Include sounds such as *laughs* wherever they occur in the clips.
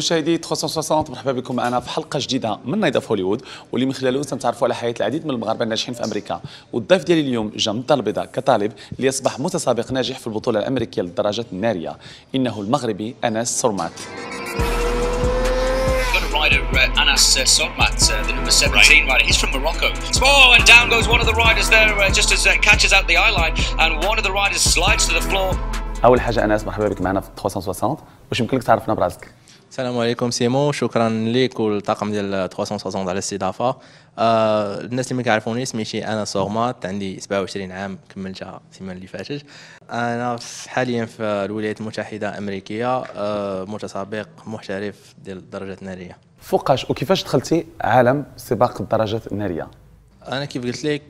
مشاهدي 360 مرحبا بكم انا في حلقه جديده من نايضه في هوليوود واللي من خلاله سنتعرفوا على حياه العديد من المغاربه الناجحين في امريكا والضيف ديالي اليوم جا من الدار البيضاء كطالب ليصبح متسابق ناجح في البطوله الامريكيه للدرجات الناريه انه المغربي انس سرمات uh, Anas uh, Sormat, uh, the number 17 rider. He's from Morocco. Oh, and down goes one of the riders there, uh, just as uh, catches out the eye line, and one of the riders slides to the floor. أول حاجة أنس مرحبا بك معنا في 360 واش يمكن لك تعرفنا براسك؟ السلام عليكم سيمو شكرا ليك والطاقم ديال 360 على الاستضافه آه الناس اللي ما كيعرفوني سميتي انا صغمات عندي 27 عام كملتها السيمانه اللي فاتت انا حاليا في الولايات المتحده الامريكيه آه متسابق محترف ديال الدرجات الناريه فوقاش وكيفاش دخلتي عالم سباق الدرجات الناريه انا كيف قلت لك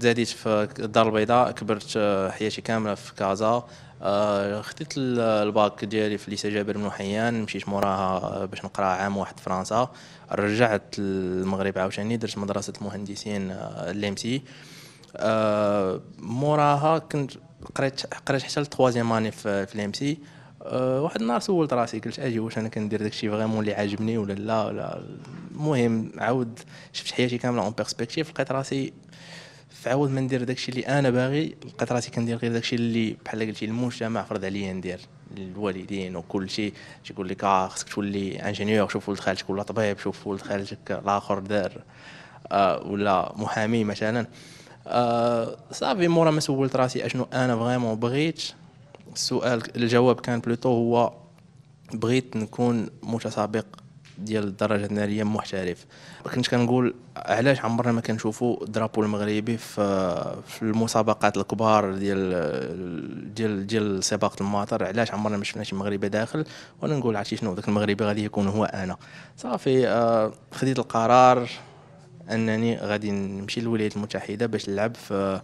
تزاديت في الدار البيضاء كبرت حياتي كامله في كازا آه، خديت الباك ديالي في ليسي جابر بن حيان مشيت موراها باش نقرا عام واحد فرنسا رجعت للمغرب عاوتاني درت مدرسه المهندسين آه، الليمسي آه، موراها كنت قريت قريت حتى للتوازيام اني في, في الامسي واحد النهار سولت راسي قلت اجي واش انا كندير داكشي فريمون اللي عاجبني ولا لا ولا المهم عاود شفت حياتي كامله اون بيرسبكتيف لقيت راسي فعاود ما ندير داكشي اللي انا باغي لقيت راسي كندير غير داكشي اللي بحال قلتي المجتمع فرض عليا ندير الوالدين وكل شيء تيقول لك اه خصك تولي انجينيور شوف ولد خالتك ولا طبيب شوف ولد خالتك الاخر دار آه ولا محامي مثلا آه صافي مورا ما سولت راسي اشنو انا فريمون بغيت السؤال الجواب كان بلوتو هو بغيت نكون متسابق ديال الدرجه الناريه محترف كنت كنقول علاش عمرنا ما كنشوفوا درابو المغربي في في المسابقات الكبار ديال ديال ديال سباق الماطر علاش عمرنا ما شفنا شي مغربي داخل وانا نقول عرفتي شنو ذاك المغربي غادي يكون هو انا صافي آه، خديت القرار انني غادي نمشي للولايات المتحده باش نلعب في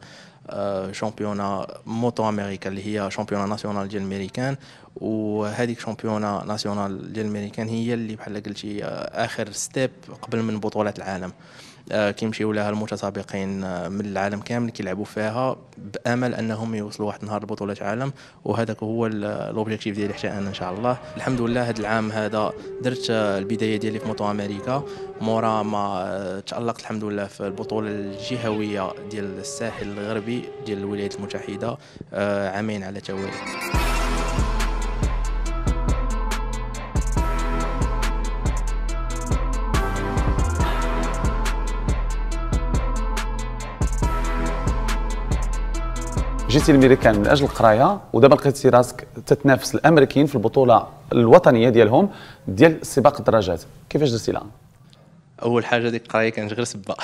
شامبيونا موتو امريكا اللي هي شامبيونا ناسيونال ديال الميريكان وهذيك شامبيونا ناسيونال ديال الميريكان هي اللي بحال قلتي آه، اخر ستيب قبل من بطولات العالم آه، كيمشيو لها المتسابقين آه، من العالم كامل كيلعبوا فيها بامل انهم يوصلوا واحد النهار لبطوله عالم وهذاك هو لوبجيكتيف ديالي حتى انا ان شاء الله الحمد لله هذا العام هذا درت آه، البدايه ديالي في موتو امريكا مورا ما تالقت الحمد لله في البطوله الجهويه ديال الساحل الغربي ديال الولايات المتحده عامين على توالي جيتي الميريكان من اجل القرايه ودابا لقيتي راسك تتنافس الامريكيين في البطوله الوطنيه ديالهم ديال سباق الدراجات كيفاش درتي لها اول حاجه ديك القرايه كانت غير سبه *laughs*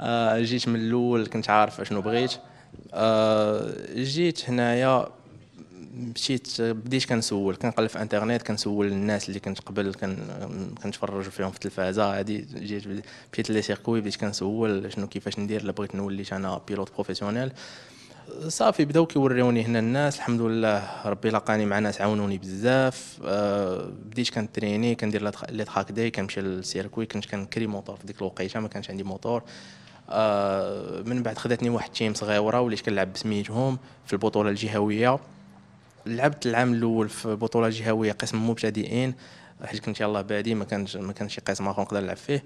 آه، جيت من الاول كنت عارف اشنو بغيت آه، جيت هنايا مشيت بديت كنسول كنقلب في انترنيت كنسول الناس اللي كنت قبل كنتفرج فيهم في التلفازه هادي جيت مشيت لي سيركوي بديت كنسول شنو كيفاش ندير الا بغيت نولي انا بيلوت بروفيسيونيل صافي بداو كيوريوني هنا الناس الحمد لله ربي لقاني مع ناس عاونوني بزاف آه، بديت كنتريني كندير لي تراك داي كنمشي للسيركوي كنت كنكري موطور في ديك الوقيته ما كانش عندي موطور آه، من بعد خداتني واحد تيم صغيوره وليت كنلعب بسميتهم في البطوله الجهويه لعبت العام الاول في بطوله جهويه قسم مبتدئين حيت كنت يلاه بادي ما كانش ما كانش شي قسم اخر نقدر نلعب فيه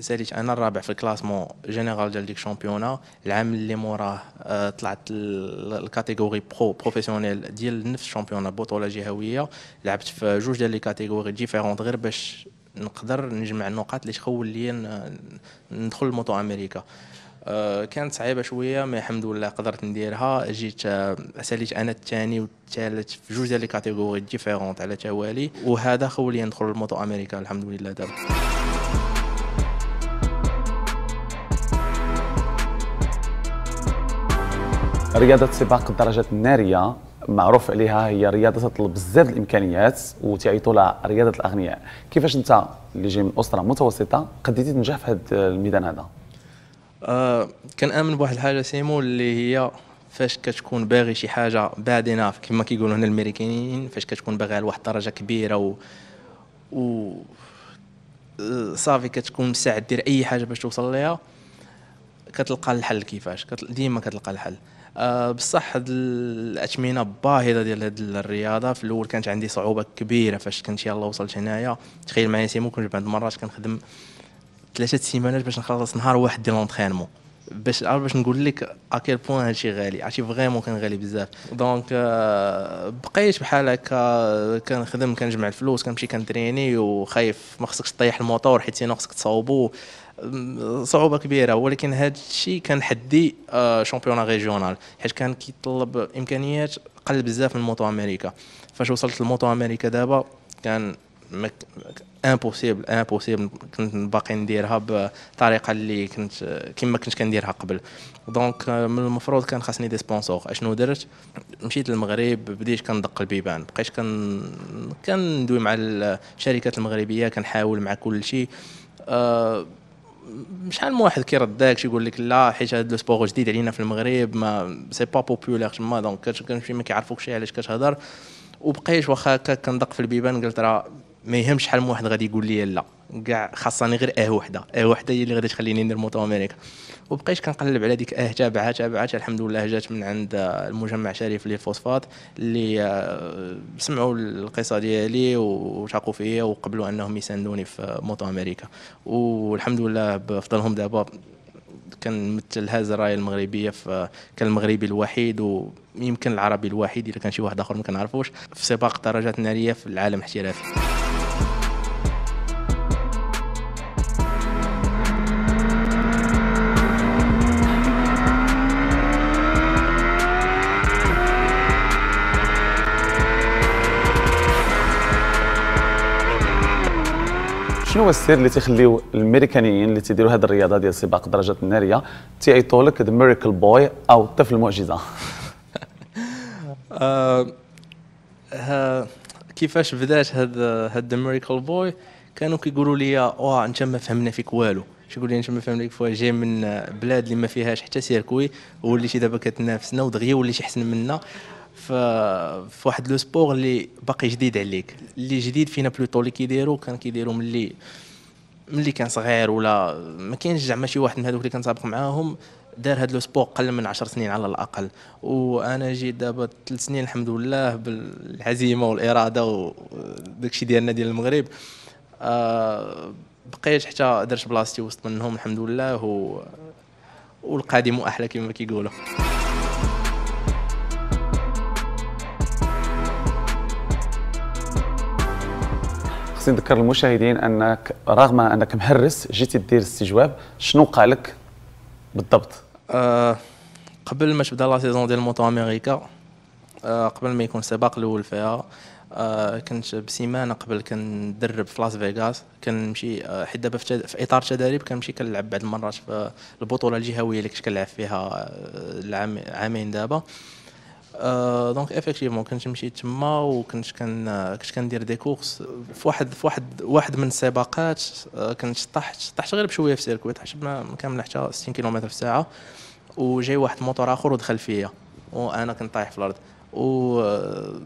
ساليت انا الرابع في الكلاسمون جينيرال ديال ديك شامبيونا العام اللي موراه آه، طلعت الكاتيجوري برو بروفيسيونيل ديال نفس شامبيونا بطوله جهويه لعبت في جوج ديال لي كاتيجوري ديفيرون غير باش نقدر نجمع النقاط اللي تخول لي ندخل لموتو امريكا آه، كانت صعيبه شويه مي الحمد لله قدرت نديرها جيت آه، ساليت انا الثاني والثالث في جوج ديال لي ديفيرونت على توالي وهذا خولي ندخل الموتو امريكا الحمد لله دابا رياضة سباق الدرجات النارية معروف عليها هي رياضة تطلب بزاف الإمكانيات وتعيطوا لها رياضة الأغنياء كيفاش أنت اللي جاي من أسرة متوسطة قديتي تنجح في هذا الميدان هذا آه كنامن بواحد الحاجه سيمو اللي هي فاش كتكون باغي شي حاجه بعد ناف كما كيقولوا هنا الامريكانيين فاش كتكون على لواحد الدرجه كبيره و, و... صافي كتكون مساعد دير اي حاجه باش توصل ليها كتلقى الحل كيفاش كتل... ديما كتلقى الحل أه بصح هاد الاثمنه باهظه ديال هاد الرياضه في الاول كانت عندي صعوبه كبيره فاش كنت يلاه وصلت هنايا تخيل معايا سيمو كنت بعد المرات كنخدم ثلاثه سيمانات باش نخلص نهار واحد ديال لونترينمون باش عارف باش نقول لك اكيل بوان هادشي غالي عرفتي فريمون كان غالي بزاف دونك آه، بقيت بحال هكا كنخدم كنجمع الفلوس كنمشي كنتريني وخايف ما خصكش طيح الموتور حيت سينو خصك تصاوبو صعوبه كبيره ولكن هادشي كان حدي آه، شامبيون ريجيونال حيت كان كيطلب امكانيات قل بزاف من موتو امريكا فاش وصلت لموتو امريكا دابا كان امبوسيبل امبوسيبل كنت باقي نديرها بطريقه اللي كنت كما كنت كنديرها قبل دونك آه، من المفروض كان خاصني دي سبونسور اشنو درت مشيت للمغرب بديت كندق البيبان بقيت كن كندوي مع الشركات المغربيه كنحاول مع كل شيء آه، شحال من واحد كيردك شي يقول لك لا حيت هذا لو سبور جديد علينا في المغرب ما سي با بوبولير تما دونك كنمشي ما كيعرفوكش علاش كتهضر وبقيت واخا هكا كندق في البيبان قلت راه ما يهمش شحال من واحد غادي يقول لي لا كاع خاصني غير اه وحده اه وحده هي اللي غادي تخليني ندير موتو امريكا وبقيت كنقلب على ديك اه تابعه تابعه الحمد لله جات من عند اه المجمع شريف للفوسفات اللي اه سمعوا القصه ديالي وثقوا فيا وقبلوا انهم يساندوني في موتو امريكا والحمد لله بفضلهم دابا كنمثل هاز الرايه المغربيه في كان المغربي الوحيد ويمكن العربي الوحيد اذا كان شي واحد اخر ما كنعرفوش في سباق درجات ناريه في العالم الاحترافي شنو هو السر اللي تيخليو الامريكانيين اللي تيديروا هذه الرياضه ديال سباق الدراجات الناريه تيعيطوا لك ذا ميريكل بوي او الطفل المعجزه *laughs* آه، كيفاش بدات هاد هاد ميريكل بوي كانوا كيقولوا لي واه انت ما فهمنا فيك والو شيقول لي انت ما فهمنا فيك جاي من بلاد اللي ما فيهاش حتى سيركوي ووليتي دابا كتنافسنا ودغيا وليتي احسن منا في في واحد لو سبور اللي باقي جديد عليك اللي جديد فينا بلوطو اللي كيديرو كان كيديرو ملي ملي كان صغير ولا ما كاينش زعما شي واحد من هذوك اللي كنسابق معاهم دار هاد لو سبور قل من 10 سنين على الاقل وانا جيت دابا 3 سنين الحمد لله بالعزيمه والاراده وداكشي ديالنا ديال المغرب آه، بقيت حتى درت بلاصتي وسط منهم الحمد لله و والقادم احلى كما كيقولوا خصني نذكر المشاهدين انك رغم انك مهرس جيتي دير استجواب شنو قالك بالضبط أه قبل ما تبدا لا سيزون ديال موتو امريكا أه قبل ما يكون السباق الاول فيها أه كنت بسيمانه قبل كندرب في لاس فيغاس كنمشي آه، حيت دابا في, اطار التدريب كنمشي كنلعب بعض المرات في البطوله الجهويه اللي كنت كنلعب فيها آه، العام عامين دابا دونك افيكتيفمون كنت مشيت تما وكنت كان كنت كندير دي كورس في واحد في واحد واحد من السباقات كنت طحت طحت غير بشويه في سيركويت حتى ما كامل حتى 60 كيلومتر في الساعه وجاي واحد الموتور اخر ودخل فيا وانا كنت طايح في الارض و آه،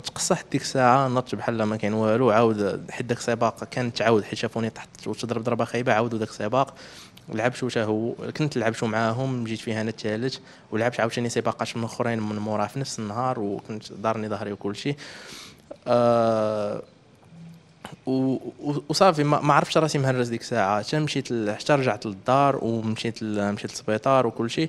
تقصحت ديك الساعه نط بحال ما كاين والو عاود حيت داك السباق كان تعاود حيت شافوني طحت وتضرب ضربه خايبه عاودوا داك السباق لعبت وتا هو كنت لعبت معاهم جيت فيها انا الثالث ولعبت عاوتاني سباقات من اخرين من مورا في نفس النهار وكنت دارني ظهري وكلشي آه وصافي ما عرفتش راسي مهرس ديك الساعه حتى مشيت حتى رجعت للدار ومشيت مشيت للسبيطار وكلشي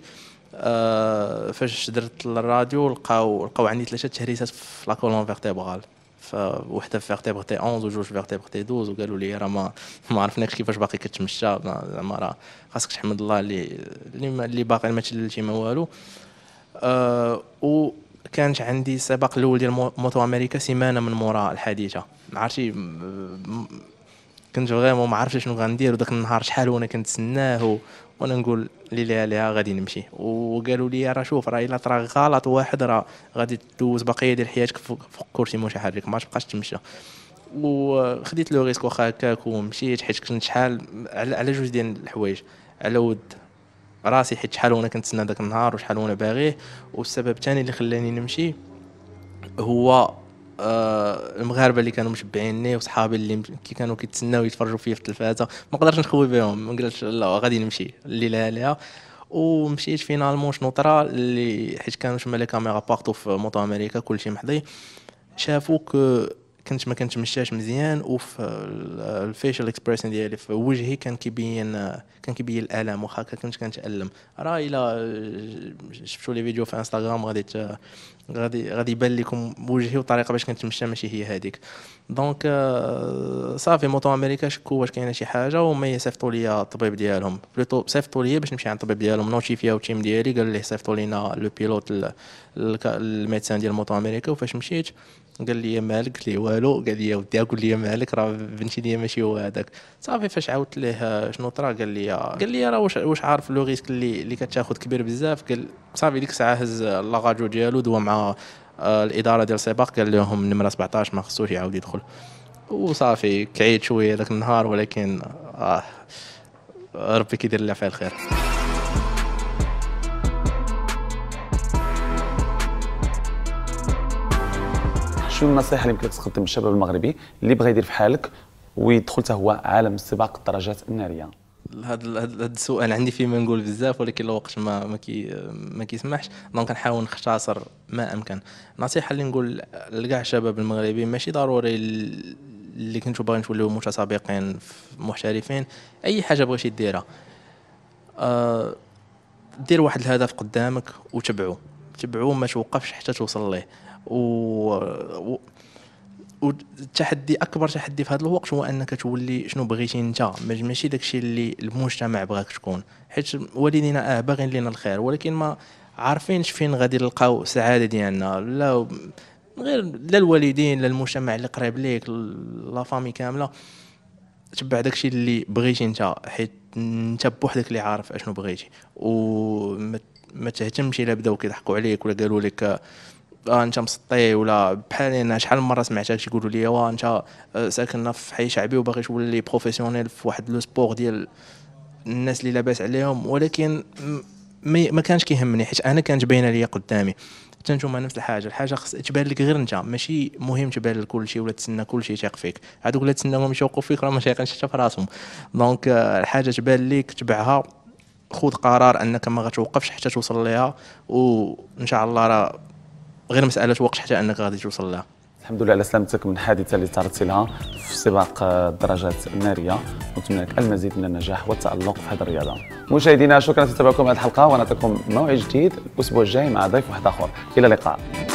آه فاش درت الراديو لقاو لقاو عندي ثلاثه تهريسات في لا كولون فيرتيبرال وحده في فيرتيبر تي 11 وجوج في فيرتيبر تي 12 وقالوا لي راه ما ما عرفناكش كيفاش باقي كتمشى زعما راه خاصك تحمد الله اللي اللي باقي ما تشللتي ما والو أه و كانت عندي السباق الاول ديال موتو امريكا سيمانه من مورا الحادثه عرفتي كنت فريمون ما عرفتش شنو غندير وداك النهار شحال وانا كنتسناه وانا نقول ليلى عليها غادي نمشي وقالوا لي راه شوف راه الا ترى غلط واحد راه غادي تدوز بقيه ديال حياتك فوق كرسي متحرك ما تبقاش تمشى وخديت لو ريسك واخا هكاك ومشيت حيت كنت شحال على جوج ديال الحوايج على ود راسي حيت شحال وانا كنتسنى داك النهار وشحال وانا باغيه والسبب الثاني اللي خلاني نمشي هو آه المغاربه اللي كانوا مشبعيني وصحابي اللي كي كانوا كيتسناو يتفرجوا فيا في التلفازه ما قدرتش نخوي بهم ما قلتش لا غادي نمشي الليله عليها ومشيت فينالمون شنو طرا اللي حيت كانوا شمال لي كاميرا بارتو في موطو امريكا كلشي محضي شافوك كو كنت ما مشاش مزيان وفي الفيشل اكسبريشن ديالي في وجهي كان كيبين كان كيبين الالم واخا كنت كنتالم راه الا شفتوا لي فيديو في انستغرام غادي غادي غادي يبان لكم وجهي والطريقه باش كنتمشى ماشي هي هذيك دونك صافي موتو امريكا شكو واش كاينه شي حاجه وما يصيفطوا ليا الطبيب ديالهم بلوتو صيفطوا ليا باش نمشي عند الطبيب ديالهم فيها التيم ديالي قال ليه صيفطوا لينا لو بيلوت الميدسان ديال موتو امريكا وفاش مشيت قال لي مالك قلت والو قال لي ودي قول لي مالك راه بنتي ديالي ماشي هو هذاك صافي فاش عاودت ليه شنو طرا قال لي قال لي راه واش واش عارف لو ريسك اللي اللي كتاخذ كبير بزاف قال صافي ديك الساعه هز لاغاجو ديالو دوا مع آه، الاداره ديال السباق قال لهم النمره 17 ما خصوش يعاود يدخل وصافي كعيت شويه ذاك النهار ولكن آه ربي كيدير لنا فيها الخير شنو النصيحه اللي ممكن تقدم للشباب المغربي اللي بغى يدير في حالك ويدخل حتى هو عالم سباق الدرجات الناريه هذا هذا السؤال عندي فيه ما نقول بزاف ولكن الوقت ما ما كي ما كيسمحش دونك نحاول نختصر ما امكن النصيحه اللي نقول لكاع الشباب المغربي ماشي ضروري اللي كنتو باغيين تولوا متسابقين محترفين اي حاجه بغيتي ديرها آه، دير واحد الهدف قدامك وتبعو تبعو ما توقفش حتى توصل ليه و والتحدي اكبر تحدي في هذا الوقت هو انك تولي شنو بغيتي انت ماشي داكشي اللي المجتمع بغاك تكون حيت والدينا اه باغين لينا الخير ولكن ما عارفينش فين غادي نلقاو السعاده ديالنا لا غير لا الوالدين لا المجتمع اللي قريب ليك لا فامي كامله تبع داكشي اللي بغيتي انت حيت انت بوحدك اللي عارف اشنو بغيتي وما تهتمش الا بداو كيضحكوا عليك ولا قالوا لك انت مسطي ولا بحال انا شحال من مره سمعتك يقولوا لي واه انت آه، ساكن في حي شعبي وباغي تولي بروفيسيونيل في واحد لو سبور ديال الناس اللي لاباس عليهم ولكن ما كانش كيهمني حيت انا كانت باينه ليا قدامي حتى نتوما نفس الحاجه الحاجه خص تبان لك غير انت ماشي مهم تبان لكل شيء ولا تسنى كل شيء فيك هذوك اللي تسناهم يشوقوا فيك راه ما تيقنش حتى في راسهم دونك آه، الحاجه تبان لك تبعها خذ قرار انك ما غتوقفش حتى توصل ليها وان شاء الله راه غير مساله وقت حتى انك غادي توصل لها الحمد لله على سلامتك من الحادثه اللي تعرضت لها في سباق الدرجات آه، الناريه ونتمنى لك المزيد من النجاح والتالق في هذه الرياضه مشاهدينا شكرا لتتابعكم هذه الحلقه ونعطيكم موعد جديد الاسبوع الجاي مع ضيف واحد اخر الى اللقاء